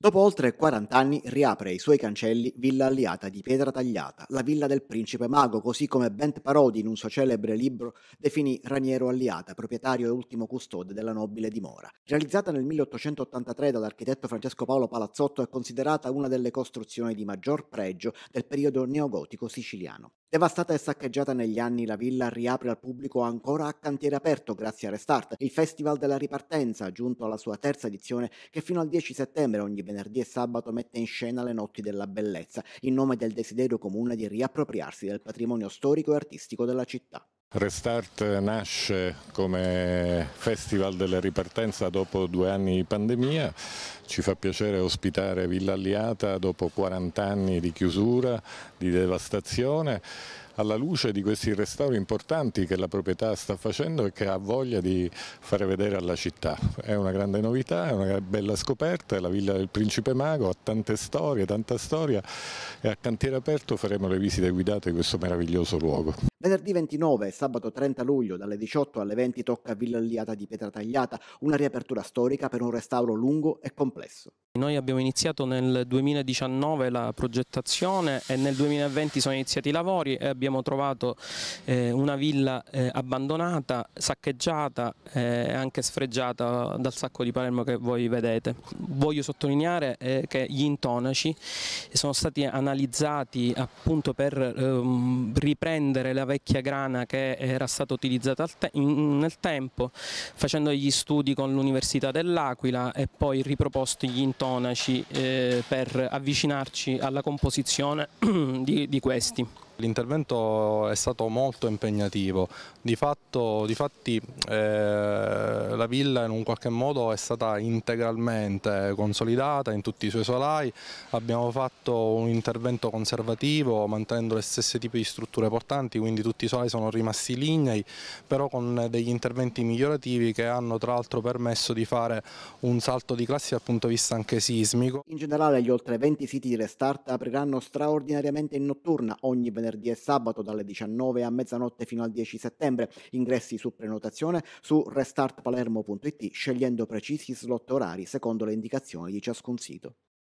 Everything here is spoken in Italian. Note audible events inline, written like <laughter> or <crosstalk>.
Dopo oltre 40 anni riapre i suoi cancelli Villa Aliata di Pietra Tagliata, la villa del principe mago, così come Bent Parodi in un suo celebre libro definì Raniero Aliata, proprietario e ultimo custode della nobile dimora. Realizzata nel 1883 dall'architetto Francesco Paolo Palazzotto, è considerata una delle costruzioni di maggior pregio del periodo neogotico siciliano. Devastata e saccheggiata negli anni, la villa riapre al pubblico ancora a cantiere aperto grazie a Restart, il festival della ripartenza, giunto alla sua terza edizione, che fino al 10 settembre ogni venerdì e sabato mette in scena le notti della bellezza, in nome del desiderio comune di riappropriarsi del patrimonio storico e artistico della città. Restart nasce come festival della ripartenza dopo due anni di pandemia, ci fa piacere ospitare Villa Alliata dopo 40 anni di chiusura, di devastazione, alla luce di questi restauri importanti che la proprietà sta facendo e che ha voglia di fare vedere alla città. È una grande novità, è una bella scoperta, la Villa del Principe Mago, ha tante storie, tanta storia e a cantiere aperto faremo le visite guidate di questo meraviglioso luogo. Venerdì 29 e sabato 30 luglio dalle 18 alle 20 tocca a Villa Alliata di Pietra Tagliata, una riapertura storica per un restauro lungo e complesso. Noi abbiamo iniziato nel 2019 la progettazione e nel 2020 sono iniziati i lavori e abbiamo trovato eh, una villa eh, abbandonata, saccheggiata eh, e eh, anche sfregiata dal sacco di Palermo che voi vedete. Voglio sottolineare eh, che gli intonaci sono stati analizzati appunto per ehm, riprendere la vecchia grana che era stata utilizzata nel tempo, facendo gli studi con l'Università dell'Aquila e poi riproposti gli intonaci eh, per avvicinarci alla composizione <clears throat> di questi. L'intervento è stato molto impegnativo, di fatto difatti, eh, la villa in un qualche modo è stata integralmente consolidata in tutti i suoi solai, abbiamo fatto un intervento conservativo mantenendo le stesse tipi di strutture portanti, quindi tutti i solai sono rimasti lignei, però con degli interventi migliorativi che hanno tra l'altro permesso di fare un salto di classi dal punto di vista anche sismico. In generale gli oltre 20 siti di restart apriranno straordinariamente in notturna ogni venerdì venerdì e sabato dalle 19 a mezzanotte fino al 10 settembre. Ingressi su prenotazione su restartpalermo.it scegliendo precisi slot orari secondo le indicazioni di ciascun sito.